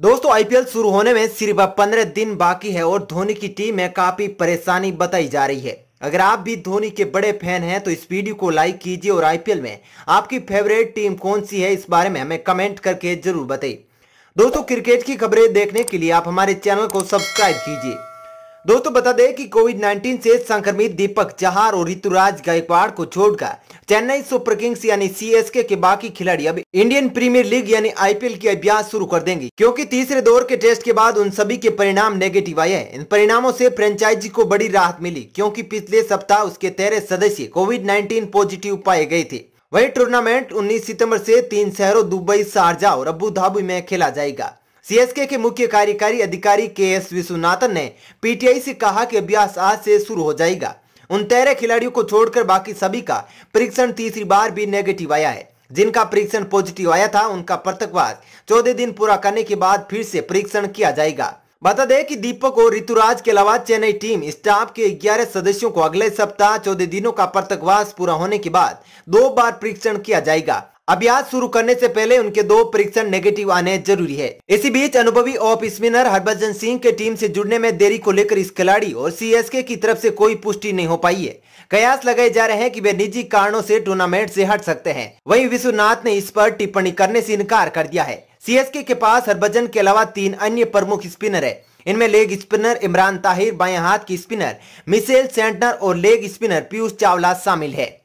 दोस्तों आईपीएल शुरू होने में सिर्फ पंद्रह दिन बाकी है और धोनी की टीम में काफी परेशानी बताई जा रही है अगर आप भी धोनी के बड़े फैन हैं तो इस वीडियो को लाइक कीजिए और आईपीएल में आपकी फेवरेट टीम कौन सी है इस बारे में हमें कमेंट करके जरूर बताइए दोस्तों क्रिकेट की खबरें देखने के लिए आप हमारे चैनल को सब्सक्राइब कीजिए दोस्तों बता दें कि कोविड 19 से संक्रमित दीपक चहार और ऋतुराज गायकवाड़ को छोड़कर चेन्नई सुपर किंग्स यानी सीएसके के बाकी खिलाड़ी अब इंडियन प्रीमियर लीग यानी आईपीएल की अभ्यास शुरू कर देंगे क्योंकि तीसरे दौर के टेस्ट के बाद उन सभी के परिणाम नेगेटिव आए हैं इन परिणामों से फ्रेंचाइजी को बड़ी राहत मिली क्योंकि पिछले सप्ताह उसके तेरह सदस्य कोविड नाइन्टीन पॉजिटिव पाए गए थे वही टूर्नामेंट उन्नीस सितम्बर ऐसी तीन शहरों दुबई शारजा और अबू धाबी में खेला जाएगा सीएसके के मुख्य कार्यकारी अधिकारी के एस विश्वनाथन ने पीटीआई से कहा कि अभ्यास आज से शुरू हो जाएगा उन तेरह खिलाड़ियों को छोड़कर बाकी सभी का परीक्षण तीसरी बार भी नेगेटिव आया है जिनका परीक्षण पॉजिटिव आया था उनका पृथकवास चौदह दिन पूरा करने के बाद फिर से परीक्षण किया जाएगा बता दें कि दीपक और ऋतुराज के अलावा चेन्नई टीम स्टाफ के 11 सदस्यों को अगले सप्ताह चौदह दिनों का पृथकवास पूरा होने के बाद दो बार परीक्षण किया जाएगा अभ्यास शुरू करने से पहले उनके दो परीक्षण नेगेटिव आने जरूरी है इसी बीच अनुभवी ऑफ स्पिनर हरभजन सिंह के टीम से जुड़ने में देरी को लेकर इस खिलाड़ी और सीएसके की तरफ से कोई पुष्टि नहीं हो पाई है कयास लगाए जा रहे हैं कि वे निजी कारणों से टूर्नामेंट से हट सकते हैं वहीं विश्वनाथ ने इस पर टिप्पणी करने से इनकार कर दिया है सीएसके के पास हरभजन के अलावा तीन अन्य प्रमुख स्पिनर है इनमें लेग स्पिनर इमरान ताहिर बाएं हाथ की स्पिनर मिसेल सेंटनर और लेग स्पिनर पीयूष चावला शामिल है